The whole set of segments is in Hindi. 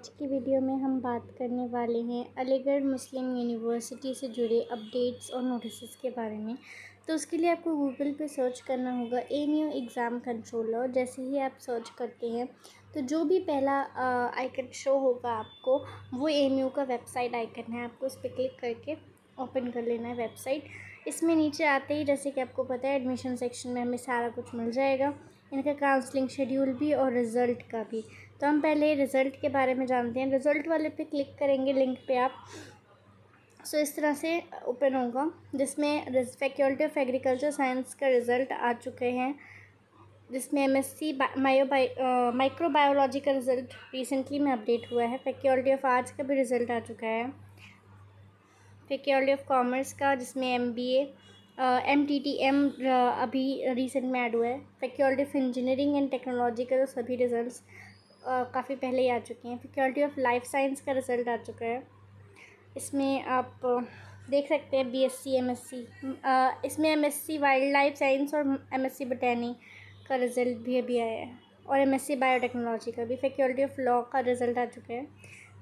आज की वीडियो में हम बात करने वाले हैं अलीगढ़ मुस्लिम यूनिवर्सिटी से जुड़े अपडेट्स और नोटिस के बारे में तो उसके लिए आपको गूगल पे सर्च करना होगा ए न्यू एग्ज़ाम कंट्रोलर जैसे ही आप सर्च करते हैं तो जो भी पहला आइकन शो होगा आपको वो ए का वेबसाइट आइकन है आपको उस पर क्लिक करके ओपन कर लेना है वेबसाइट इसमें नीचे आते ही जैसे कि आपको पता है एडमिशन सेक्शन में हमें सारा कुछ मिल जाएगा इनका काउंसलिंग शेड्यूल भी और रिज़ल्ट का भी तो हम पहले रिज़ल्ट के बारे में जानते हैं रिज़ल्ट वाले पे क्लिक करेंगे लिंक पे आप सो so, इस तरह से ओपन होगा जिसमें फैकल्टी ऑफ एग्रीकल्चर साइंस का रिज़ल्ट आ चुके हैं जिसमें M S C micro microbiology का रिज़ल्ट रिसेंटली में अपडेट हुआ है फैकल्टी ऑफ आर्ट्स का भी रिज़ल्ट आ चुका है फैकल्टी ऑफ कॉमर्स का जिसमें M B A M T T M अभी रिसेंट में ऐड हुआ है faculty of engineering and technology का सभी रिज़ल्ट काफ़ी पहले ही आ चुके हैं फैक्योल्टी ऑफ लाइफ साइंस का रिज़ल्ट आ चुका है इसमें आप देख सकते हैं B S C M S C इसमें M S C wild life science और एम एस सी बटैनी का रिज़ल्ट भी अभी आया है और एम एस सी बायोटेक्नोलॉजी का भी फैकल्टी ऑफ लॉ का रिज़ल्ट आ चुका है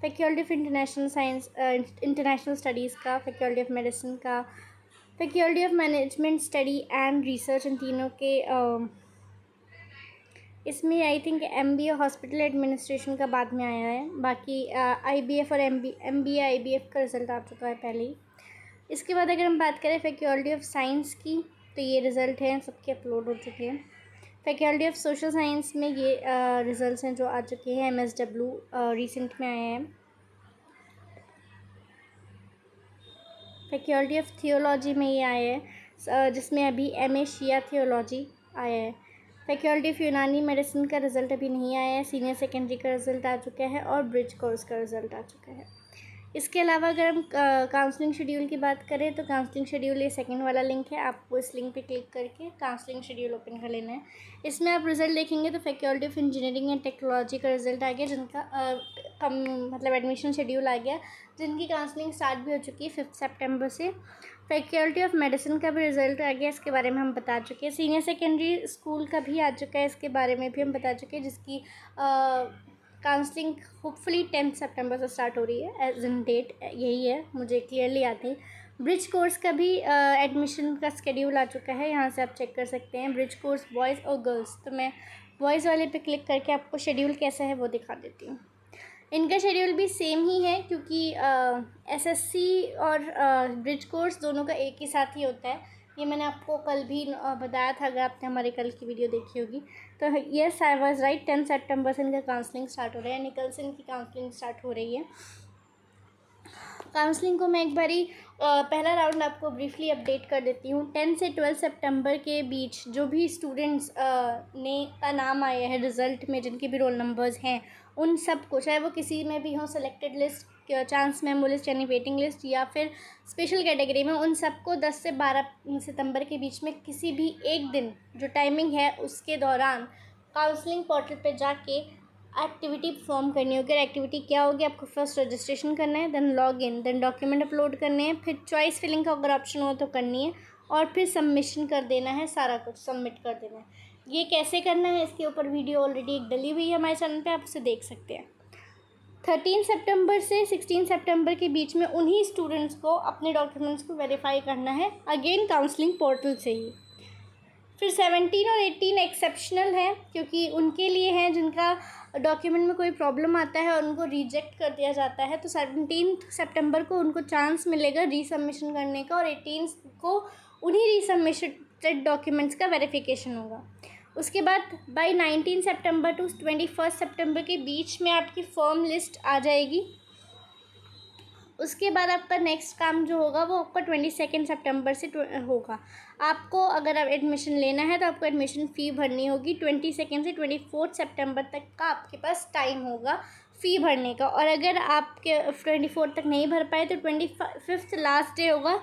faculty of international science international studies का फैकल्टी ऑफ मेडिसिन का faculty of management study and research इन तीनों के um, इसमें I think M B A hospital administration का बाद में आया है बाकी आई बी एफ़ और M B M B A I B F का रिज़ल्ट आ चुका है पहले ही इसके बाद अगर हम बात करें फैकल्टी ऑफ साइंस की तो ये रिज़ल्ट हैं सबके अपलोड हो चुके हैं फैकल्टी ऑफ सोशल साइंस में ये रिज़ल्ट uh, हैं जो आ चुके हैं एम एस डब्ल्यू रिसेंट में आए हैं फैकल्टी ऑफ थियोलॉजी में ये आए हैं जिसमें अभी एम ए शिया थियोलॉजी आया है फैकल्टी ऑफ यूनानी मेडिसिन का रिज़ल्ट अभी नहीं आया है सीनियर सेकेंडरी का रिज़ल्ट आ चुका है और ब्रिज कोर्स का रिज़ल्ट आ चुका है इसके अलावा अगर हम काउंसलिंग शेड्यूल की बात करें तो काउंसलिंग शेड्यूल ये सेकंड वाला लिंक है आपको इस लिंक पे क्लिक करके काउंसलिंग शेड्यूल ओपन कर लेना है इसमें आप रिज़ल्ट देखेंगे तो faculty of engineering and technology का रिज़ल्ट आ गया जिनका कम मतलब एडमिशन शेड्यूल आ गया जिनकी काउंसलिंग स्टार्ट भी हो चुकी है फिफ्थ सेप्टेम्बर से फैकल्टी ऑफ मेडिसिन का भी रिज़ल्ट आ गया इसके बारे में हम बता चुके हैं सीनियर सेकेंडरी स्कूल का भी आ चुका है इसके बारे में भी हम बता चुके हैं जिसकी काउंसलिंग होपफुली टेंथ सेप्टेम्बर से स्टार्ट हो रही है एज इन डेट यही है मुझे क्लियरली याद है ब्रिज कोर्स का भी एडमिशन का स्केड्यूल आ चुका है यहाँ से आप चेक कर सकते हैं ब्रिज कोर्स बॉयज़ और गर्ल्स तो मैं वॉइस वाले पे क्लिक करके आपको शेड्यूल कैसा है वो दिखा देती हूँ इनका शेड्यूल भी सेम ही है क्योंकि एसएससी और ब्रिज कोर्स दोनों का एक ही साथ ही होता है ये मैंने आपको कल भी बताया था अगर आपने हमारे कल की वीडियो देखी होगी तो yes I was right tenth September से इनका काउंसलिंग स्टार्ट हो रहा है यानी कल से इनकी काउंसलिंग स्टार्ट हो रही है काउंसलिंग को मैं एक बारी पहला राउंड आपको ब्रीफली अपडेट कर देती हूँ टेन से ट्वेल्व सितंबर के बीच जो भी स्टूडेंट्स ने का नाम आया है रिज़ल्ट में जिनके भी रोल नंबर्स हैं उन सब को चाहे वो किसी में भी हों selected list chance memo list यानी वेटिंग लिस्ट या फिर स्पेशल कैटेगरी में उन सबको दस से बारह सितंबर के बीच में किसी भी एक दिन जो टाइमिंग है उसके दौरान काउंसलिंग पोर्टल पे जाके एक्टिविटी परफॉर्म करनी होगी और एक्टिविटी क्या होगी आपको फर्स्ट रजिस्ट्रेशन करना है then log in then document upload करने हैं फिर चॉइस फिलिंग का अगर ऑप्शन हो तो करनी है और फिर सबमिशन कर देना है सारा कुछ सबमिट कर देना है ये कैसे करना है इसके ऊपर वीडियो ऑलरेडी एक डली हुई है हमारे चैनल पर आप उसे देख सकते हैं थर्टीन सेप्टेम्बर से सिक्सटीन सेप्टेम्बर के बीच में उन्हीं स्टूडेंट्स को अपने डॉक्यूमेंट्स को वेरीफाई करना है अगेन काउंसलिंग पोर्टल से ही फिर सेवनटीन और एटीन एक्सेप्शनल हैं क्योंकि उनके लिए हैं जिनका डॉक्यूमेंट में कोई प्रॉब्लम आता है और उनको रिजेक्ट कर दिया जाता है तो सेवनटीन सेप्टेम्बर को उनको चांस मिलेगा रिसबमिशन करने का और एटीन को उन्हीं रिसबमिशेड डॉक्यूमेंट्स का वेरिफिकेशन होगा उसके बाद by nineteen September to twenty first September के बीच में आपकी फॉर्म लिस्ट आ जाएगी उसके बाद आपका नेक्स्ट काम जो होगा वो आपका ट्वेंटी सेकेंड सेप्टेम्बर से होगा आपको अगर आप एडमिशन लेना है तो आपको एडमिशन फ़ी भरनी होगी ट्वेंटी सेकेंड से ट्वेंटी फोर्थ सेप्टेम्बर तक का आपके पास टाइम होगा फ़ी भरने का और अगर आपके ट्वेंटी फोर्थ तक नहीं भर पाए तो ट्वेंटी फिफ्थ लास्ट डे होगा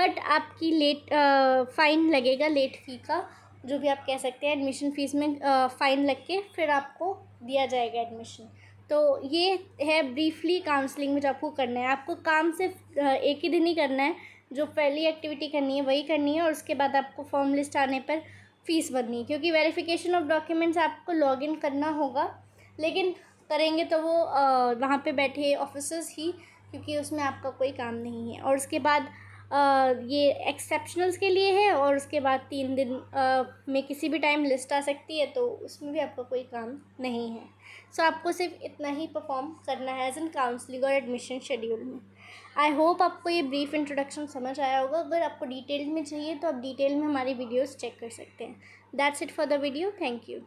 बट आपकी लेट फ़ाइन लगेगा लेट फ़ी का जो भी आप कह सकते हैं एडमिशन फ़ीस में फ़ाइन लग के फिर आपको दिया जाएगा एडमिशन तो ये है ब्रीफली काउंसलिंग में जो आपको करना है आपको काम सिर्फ एक ही दिन ही करना है जो पहली एक्टिविटी करनी है वही करनी है और उसके बाद आपको फॉर्म लिस्ट आने पर फ़ीस भरनी है क्योंकि वेरिफिकेशन ऑफ डॉक्यूमेंट्स आपको लॉगिन करना होगा लेकिन करेंगे तो वो वहाँ पे बैठे ऑफिसर्स ही क्योंकि उसमें आपका कोई काम नहीं है और उसके बाद ये एक्सेप्शनल्स के लिए है और उसके बाद तीन दिन में किसी भी टाइम लिस्ट आ सकती है तो उसमें भी आपका कोई काम नहीं है सो so, आपको सिर्फ इतना ही परफॉर्म करना है एज एन काउंसलिंग और एडमिशन शेड्यूल में आई होप आपको ये ब्रीफ इंट्रोडक्शन समझ आया होगा अगर आपको डिटेल में चाहिए तो आप डिटेल में हमारी वीडियोस चेक कर सकते हैं that's it for the video thank you